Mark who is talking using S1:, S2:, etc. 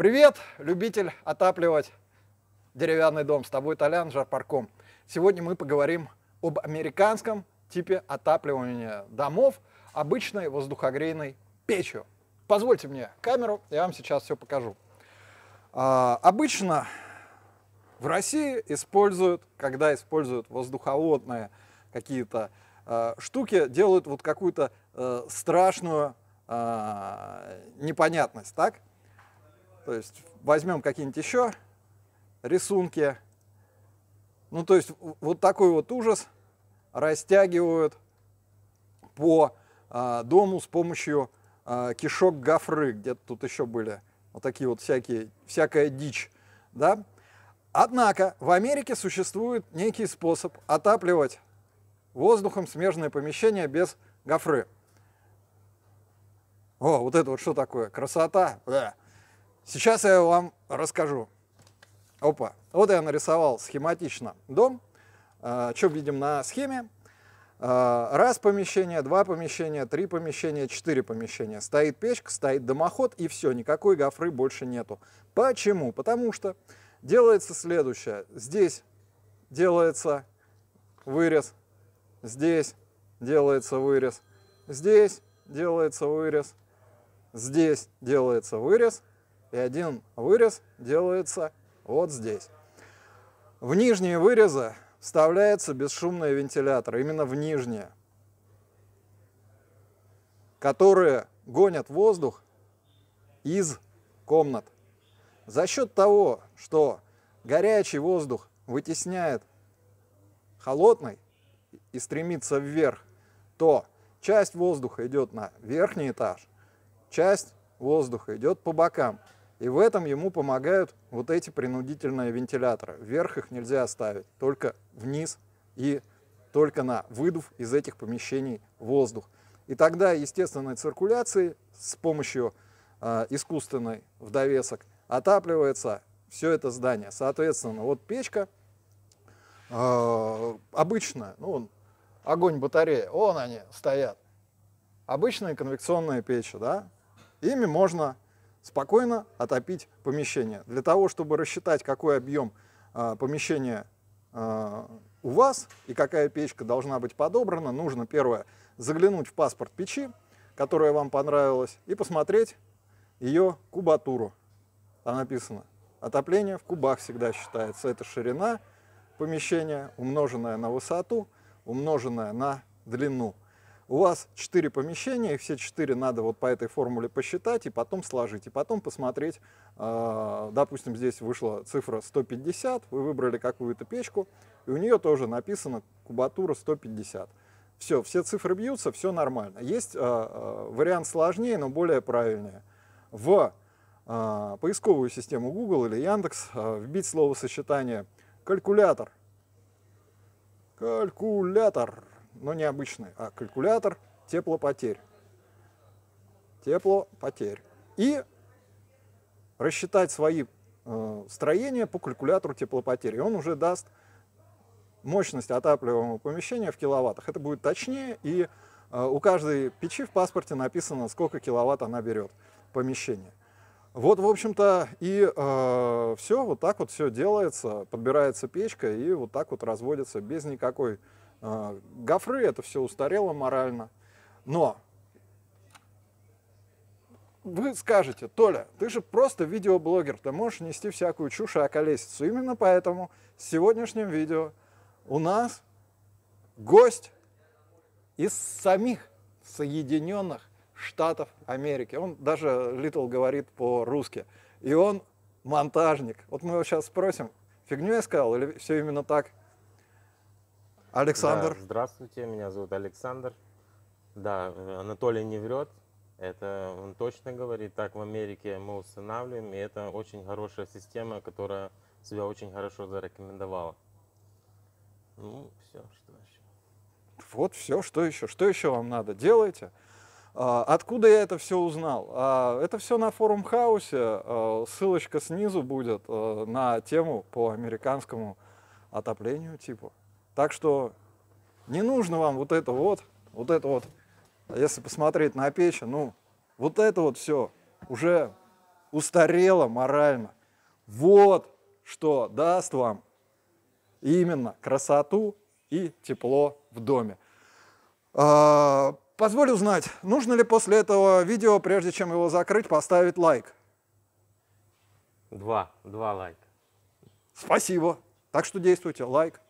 S1: Привет, любитель отапливать деревянный дом. С тобой Толян Жарпарком. Сегодня мы поговорим об американском типе отапливания домов обычной воздухогрейной печью. Позвольте мне камеру, я вам сейчас все покажу. А, обычно в России используют, когда используют воздуховодные какие-то э, штуки, делают вот какую-то э, страшную э, непонятность, так? То есть возьмем какие-нибудь еще рисунки. Ну, то есть вот такой вот ужас растягивают по э, дому с помощью э, кишок гофры. Где-то тут еще были вот такие вот всякие, всякая дичь. Да? Однако в Америке существует некий способ отапливать воздухом смежное помещение без гофры. О, вот это вот что такое? Красота! Сейчас я вам расскажу. Опа, вот я нарисовал схематично дом. А, что видим на схеме? А, раз помещение, два помещения, три помещения, четыре помещения. Стоит печка, стоит дымоход и все, никакой гофры больше нету. Почему? Потому что делается следующее. Здесь делается вырез, здесь делается вырез, здесь делается вырез, здесь делается вырез, и один вырез делается вот здесь. В нижние вырезы вставляется бесшумный вентилятор, именно в нижние, которые гонят воздух из комнат. За счет того, что горячий воздух вытесняет холодный и стремится вверх, то часть воздуха идет на верхний этаж, часть воздуха идет по бокам. И в этом ему помогают вот эти принудительные вентиляторы. Вверх их нельзя оставить, только вниз и только на выдув из этих помещений воздух. И тогда естественной циркуляции с помощью э, искусственной в довесок отапливается все это здание. Соответственно, вот печка э, а, обычная, ну, огонь батарея, вон они стоят. Обычные конвекционные печи, да, ими можно спокойно отопить помещение. Для того, чтобы рассчитать, какой объем э, помещения э, у вас и какая печка должна быть подобрана, нужно, первое, заглянуть в паспорт печи, которая вам понравилась, и посмотреть ее кубатуру. Там написано, отопление в кубах всегда считается. Это ширина помещения, умноженная на высоту, умноженная на длину у вас 4 помещения, и все 4 надо вот по этой формуле посчитать и потом сложить, и потом посмотреть, а, допустим, здесь вышла цифра 150, вы выбрали какую-то печку, и у нее тоже написано кубатура 150. Все, все цифры бьются, все нормально. Есть а, а, вариант сложнее, но более правильный. В поисковую систему Google или Яндекс вбить словосочетание «калькулятор». Калькулятор но ну, не обычный, а калькулятор теплопотерь. Теплопотерь. И рассчитать свои э, строения по калькулятору теплопотерь, и Он уже даст мощность отапливаемого помещения в киловаттах. Это будет точнее, и э, у каждой печи в паспорте написано, сколько киловатт она берет помещение. Вот, в общем-то, и э, все, вот так вот все делается, подбирается печка, и вот так вот разводится без никакой а, гофры это все устарело морально. Но вы скажете, Толя, ты же просто видеоблогер, ты можешь нести всякую чушь и околесицу. Именно поэтому в сегодняшнем видео у нас гость из самих Соединенных Штатов Америки. Он даже Литл говорит по-русски. И он монтажник. Вот мы его сейчас спросим, фигню я сказал или все именно так Александр. Да, здравствуйте, меня зовут Александр. Да, Анатолий не врет. Это он точно говорит, так в Америке мы устанавливаем, и это очень хорошая система, которая себя очень хорошо зарекомендовала. Ну, все, что еще. Вот все, что еще. Что еще вам надо? Делайте. А, откуда я это все узнал? А, это все на форум хаусе. А, ссылочка снизу будет на тему по американскому отоплению типа. Так что не нужно вам вот это вот, вот это вот. А если посмотреть на печь, ну, вот это вот все уже устарело морально. Вот что даст вам именно красоту и тепло в доме. А, позволь узнать, нужно ли после этого видео, прежде чем его закрыть, поставить лайк? Два, два лайка. Спасибо. Так что действуйте, лайк.